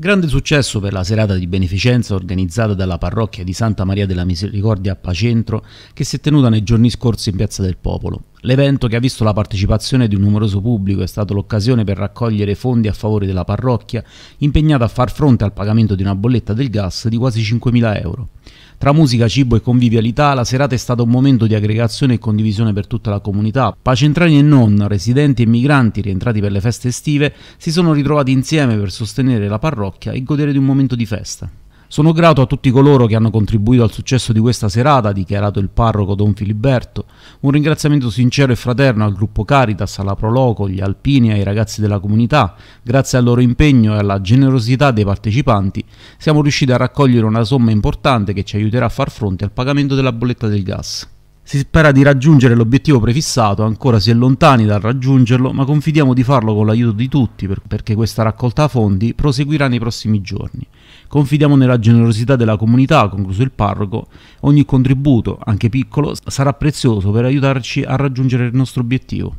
Grande successo per la serata di beneficenza organizzata dalla parrocchia di Santa Maria della Misericordia a Pacentro che si è tenuta nei giorni scorsi in Piazza del Popolo. L'evento che ha visto la partecipazione di un numeroso pubblico è stato l'occasione per raccogliere fondi a favore della parrocchia, impegnata a far fronte al pagamento di una bolletta del gas di quasi 5.000 euro. Tra musica, cibo e convivialità, la serata è stata un momento di aggregazione e condivisione per tutta la comunità. Pacentrani e non, residenti e migranti rientrati per le feste estive, si sono ritrovati insieme per sostenere la parrocchia e godere di un momento di festa. Sono grato a tutti coloro che hanno contribuito al successo di questa serata, ha dichiarato il parroco Don Filiberto. Un ringraziamento sincero e fraterno al gruppo Caritas, alla Proloco, agli alpini e ai ragazzi della comunità. Grazie al loro impegno e alla generosità dei partecipanti siamo riusciti a raccogliere una somma importante che ci aiuterà a far fronte al pagamento della bolletta del gas. Si spera di raggiungere l'obiettivo prefissato, ancora si è lontani dal raggiungerlo, ma confidiamo di farlo con l'aiuto di tutti perché questa raccolta fondi proseguirà nei prossimi giorni. Confidiamo nella generosità della comunità, ha concluso il parroco. Ogni contributo, anche piccolo, sarà prezioso per aiutarci a raggiungere il nostro obiettivo.